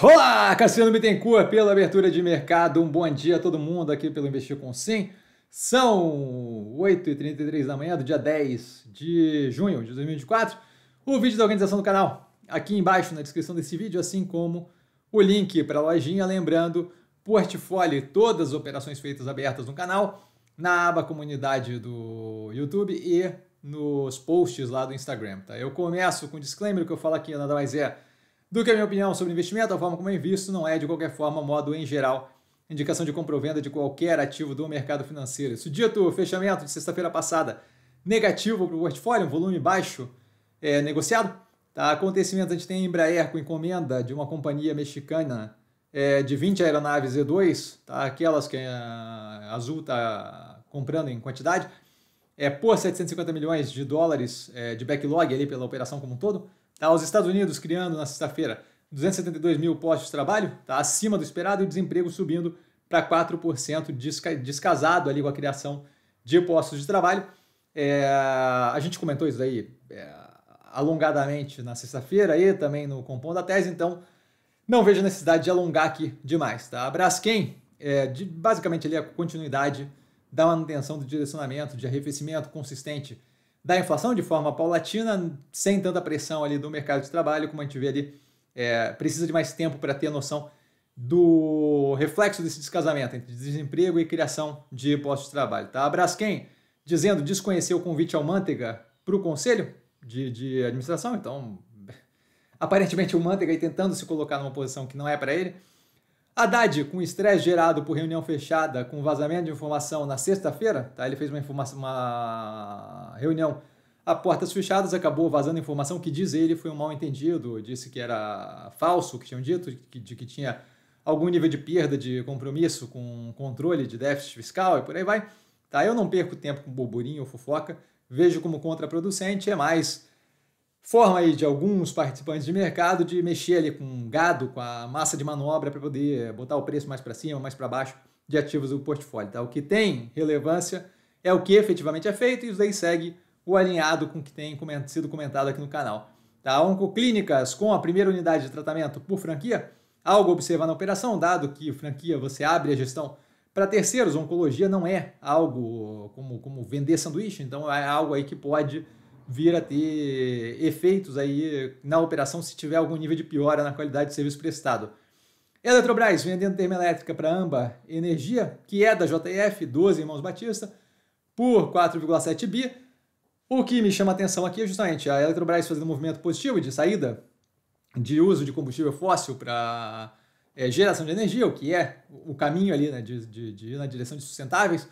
Olá, Cassiano Bittencourt, pela abertura de mercado. Um bom dia a todo mundo aqui pelo Investir com Sim. São 8h33 da manhã do dia 10 de junho de 2024. O vídeo da organização do canal aqui embaixo na descrição desse vídeo, assim como o link para a lojinha. Lembrando, portfólio todas as operações feitas abertas no canal, na aba comunidade do YouTube e nos posts lá do Instagram. Tá? Eu começo com um disclaimer, que eu falo aqui nada mais é do que a minha opinião sobre investimento, a forma como eu invisto não é, de qualquer forma, modo em geral, indicação de compra ou venda de qualquer ativo do mercado financeiro. Isso dito, fechamento de sexta-feira passada negativo para o portfólio, um volume baixo é, negociado. Tá? Acontecimento, a gente tem Embraer com encomenda de uma companhia mexicana é, de 20 aeronaves E2, tá? aquelas que a Azul está comprando em quantidade, é, por 750 milhões de dólares é, de backlog ali pela operação como um todo. Tá? Os Estados Unidos criando na sexta-feira 272 mil postos de trabalho, tá? acima do esperado, e o desemprego subindo para 4%, descasado ali com a criação de postos de trabalho. É, a gente comentou isso aí é, alongadamente na sexta-feira e também no Compom da Tese, então não vejo necessidade de alongar aqui demais. Tá? A Braskem, é, de, basicamente ali é a continuidade da manutenção do direcionamento de arrefecimento consistente da inflação de forma paulatina, sem tanta pressão ali do mercado de trabalho, como a gente vê ali, é, precisa de mais tempo para ter noção do reflexo desse descasamento entre desemprego e criação de postos de trabalho. Tá? Abraço quem? Dizendo desconhecer o convite ao Manteiga para o conselho de, de administração, então aparentemente o Manteiga tentando se colocar numa posição que não é para ele. Haddad, com estresse gerado por reunião fechada com vazamento de informação na sexta-feira, tá? ele fez uma, uma reunião a portas fechadas, acabou vazando informação que diz ele foi um mal entendido, disse que era falso, que tinham dito, que, de que tinha algum nível de perda de compromisso com controle de déficit fiscal e por aí vai. Tá? Eu não perco tempo com burburinho ou fofoca, vejo como contraproducente, é mais forma aí de alguns participantes de mercado de mexer ali com gado, com a massa de manobra para poder botar o preço mais para cima, mais para baixo de ativos do portfólio. Tá? O que tem relevância é o que efetivamente é feito e isso daí segue o alinhado com o que tem sido comentado aqui no canal. Tá? Oncoclínicas com a primeira unidade de tratamento por franquia, algo a observar na operação, dado que franquia você abre a gestão para terceiros, oncologia não é algo como, como vender sanduíche, então é algo aí que pode vir a ter efeitos aí na operação se tiver algum nível de piora na qualidade de serviço prestado. Eletrobras vendendo termoelétrica para Amba Energia, que é da JF, 12 Irmãos Batista, por 4,7 bi. O que me chama a atenção aqui é justamente a Eletrobras fazendo um movimento positivo de saída de uso de combustível fóssil para é, eh, geração de energia, o que é o caminho ali né, de, de, de ir na direção de sustentáveis,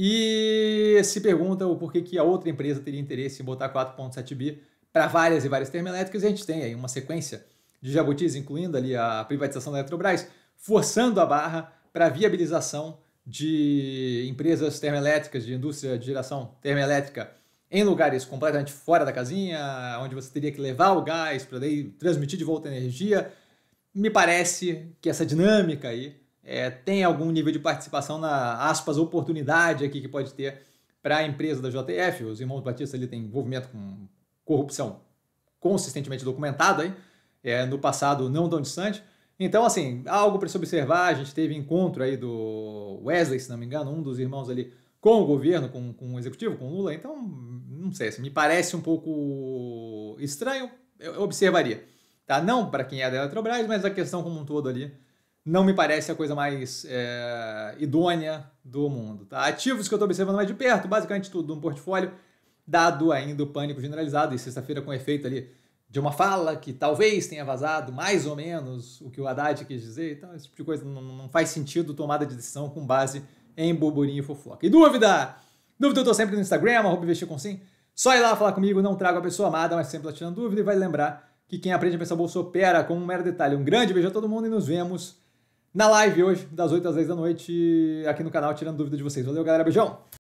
e se pergunta o porquê que a outra empresa teria interesse em botar 4.7 bi para várias e várias termoelétricas, e a gente tem aí uma sequência de jabutis, incluindo ali a privatização da Eletrobras, forçando a barra para a viabilização de empresas termoelétricas, de indústria de geração termoelétrica em lugares completamente fora da casinha, onde você teria que levar o gás para transmitir de volta a energia. Me parece que essa dinâmica aí é, tem algum nível de participação na, aspas, oportunidade aqui que pode ter para a empresa da JF. Os irmãos Batista ali têm envolvimento com corrupção consistentemente documentada, É, no passado não tão distante. Então, assim, algo para se observar, a gente teve encontro aí do Wesley, se não me engano, um dos irmãos ali com o governo, com, com o executivo, com o Lula, então, não sei, se assim, me parece um pouco estranho, eu observaria. Tá? Não para quem é da Eletrobras, mas a questão como um todo ali não me parece a coisa mais é, idônea do mundo. Tá? Ativos que eu estou observando mais de perto, basicamente tudo no portfólio, dado ainda o pânico generalizado, e sexta-feira com efeito ali de uma fala que talvez tenha vazado mais ou menos o que o Haddad quis dizer, então esse tipo de coisa não, não faz sentido tomada de decisão com base em burburinho e fofoca. E dúvida? Dúvida eu estou sempre no Instagram, arroba investir com sim. Só ir lá falar comigo, não trago a pessoa amada, mas sempre lá tirando dúvida e vai lembrar que quem aprende a pensar bolsa opera com um mero detalhe. Um grande beijo a todo mundo e nos vemos na live hoje, das 8 às 10 da noite, aqui no canal, tirando dúvida de vocês. Valeu, galera. Beijão!